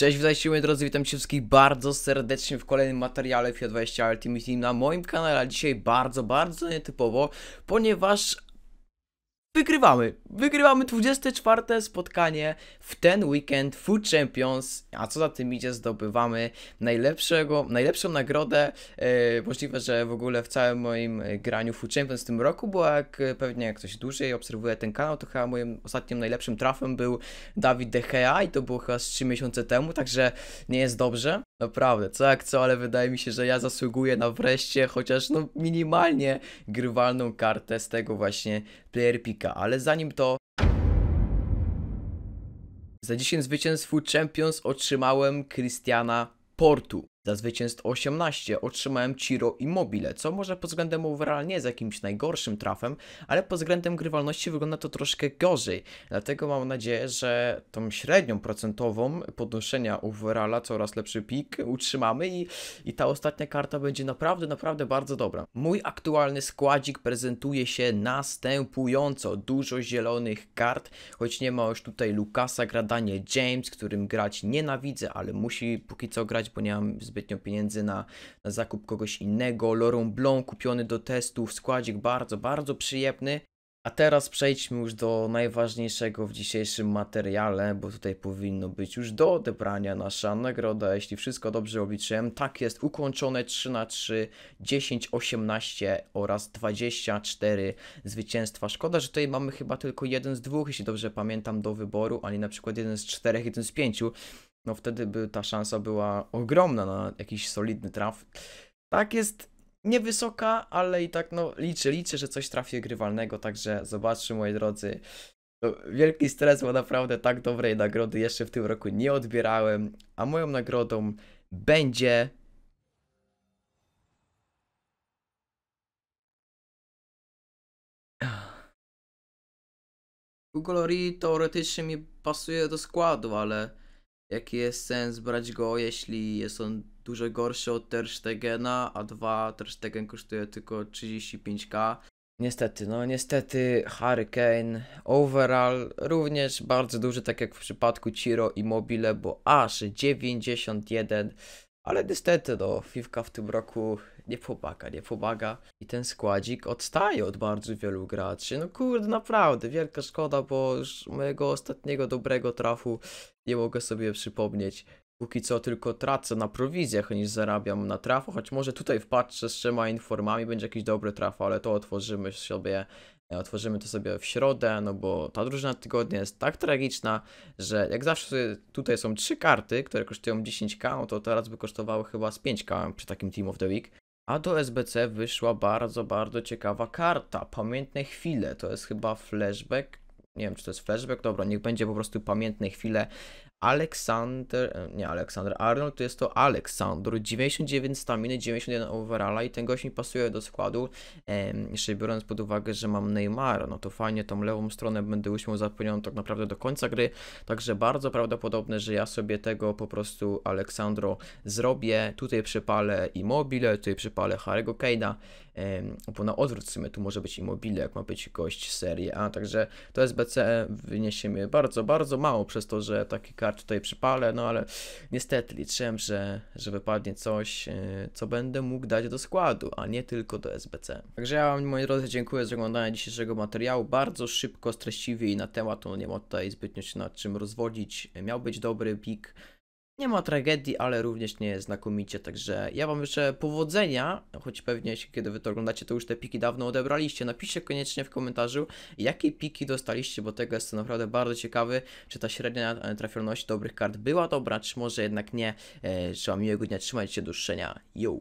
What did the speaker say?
Cześć, witajcie moi drodzy, witam cię wszystkich bardzo serdecznie w kolejnym materiale FIA 20 Ultimate Team na moim kanale. Dzisiaj bardzo, bardzo nietypowo, ponieważ wygrywamy. Wygrywamy 24 spotkanie w ten weekend Food Champions, a co za tym idzie zdobywamy najlepszego, najlepszą nagrodę, yy, możliwe, że w ogóle w całym moim e, graniu Food Champions w tym roku, bo jak e, pewnie jak ktoś dłużej obserwuje ten kanał, to chyba moim ostatnim najlepszym trafem był Dawid De Gea i to było chyba z 3 miesiące temu, także nie jest dobrze. Naprawdę, co jak co, ale wydaje mi się, że ja zasługuję na wreszcie chociaż no minimalnie grywalną kartę z tego właśnie player pika. Ale zanim to... Za 10 zwycięstw Champions otrzymałem Christiana Portu. Za zwycięstw 18 otrzymałem Ciro Immobile, co może pod względem overall nie jest jakimś najgorszym trafem, ale pod względem grywalności wygląda to troszkę gorzej. Dlatego mam nadzieję, że tą średnią procentową podnoszenia overalla, coraz lepszy pik, utrzymamy i, i ta ostatnia karta będzie naprawdę, naprawdę bardzo dobra. Mój aktualny składzik prezentuje się następująco. Dużo zielonych kart, choć nie ma już tutaj Lukasa, gradanie James, którym grać nienawidzę, ale musi póki co grać, bo nie mam zbytnio pieniędzy na, na zakup kogoś innego. Lorum Blanc kupiony do testów, składzik bardzo, bardzo przyjemny. A teraz przejdźmy już do najważniejszego w dzisiejszym materiale, bo tutaj powinno być już do odebrania nasza nagroda, jeśli wszystko dobrze obliczyłem. Tak jest, ukończone 3 na 3, 10, 18 oraz 24 zwycięstwa. Szkoda, że tutaj mamy chyba tylko jeden z dwóch, jeśli dobrze pamiętam, do wyboru, a nie na przykład jeden z czterech, jeden z pięciu no wtedy by ta szansa była ogromna na jakiś solidny traf. Tak jest niewysoka, ale i tak no liczę, liczę, że coś trafi grywalnego, także zobaczmy moi drodzy. To no, wielki stres, bo naprawdę tak dobrej nagrody jeszcze w tym roku nie odbierałem, a moją nagrodą będzie... Google teoretycznie mi pasuje do składu, ale jaki jest sens brać go, jeśli jest on dużo gorszy od Terstegena, a dwa Terstegen kosztuje tylko 35k. Niestety, no niestety Hurricane overall również bardzo duży, tak jak w przypadku Ciro i Mobile, bo aż 91 ale niestety, no, Fifa w tym roku nie pomaga, nie pomaga. I ten składzik odstaje od bardzo wielu graczy. No kurde, naprawdę, wielka szkoda, bo już mojego ostatniego dobrego trafu nie mogę sobie przypomnieć. Póki co tylko tracę na prowizjach niż zarabiam na trafu, choć może tutaj wpatrzę z trzema informami, będzie jakiś dobry traf, ale to otworzymy sobie E, otworzymy to sobie w środę, no bo ta drużyna tygodnia jest tak tragiczna, że jak zawsze tutaj są trzy karty, które kosztują 10k, no to teraz by kosztowały chyba z 5k przy takim Team of the Week. A do SBC wyszła bardzo, bardzo ciekawa karta. Pamiętne chwile, to jest chyba flashback. Nie wiem, czy to jest flashback, dobra, niech będzie po prostu pamiętne chwile, Aleksander, e, nie Aleksander Arnold, to jest to Aleksandr, 99 staminy, 91 overalla i ten gość mi pasuje do składu, jeszcze biorąc pod uwagę, że mam Neymara, no to fajnie tą lewą stronę będę miał zapełnioną tak naprawdę do końca gry, także bardzo prawdopodobne, że ja sobie tego po prostu Aleksandro zrobię, tutaj przypalę Immobile, tutaj przypalę Harry'ego Kane'a, bo na odwrót w sumie tu może być Immobile, jak ma być gość serii A, także to SBC wyniesie mnie bardzo, bardzo mało przez to, że taki kar tarczy tutaj przypalę, no ale niestety liczyłem, że, że wypadnie coś, e, co będę mógł dać do składu, a nie tylko do SBC. Także ja Wam, moi drodzy, dziękuję za oglądanie dzisiejszego materiału. Bardzo szybko, streściwie i na temat, no nie ma tutaj zbytnio się nad czym rozwodzić. Miał być dobry pik, nie ma tragedii, ale również nie jest znakomicie, także ja Wam życzę powodzenia, choć pewnie kiedy Wy to oglądacie, to już te piki dawno odebraliście. Napiszcie koniecznie w komentarzu, jakie piki dostaliście, bo tego jest naprawdę bardzo ciekawy, czy ta średnia e, trafialności dobrych kart była dobra, czy może jednak nie. E, Trzeba miłego dnia, trzymajcie się, do yo!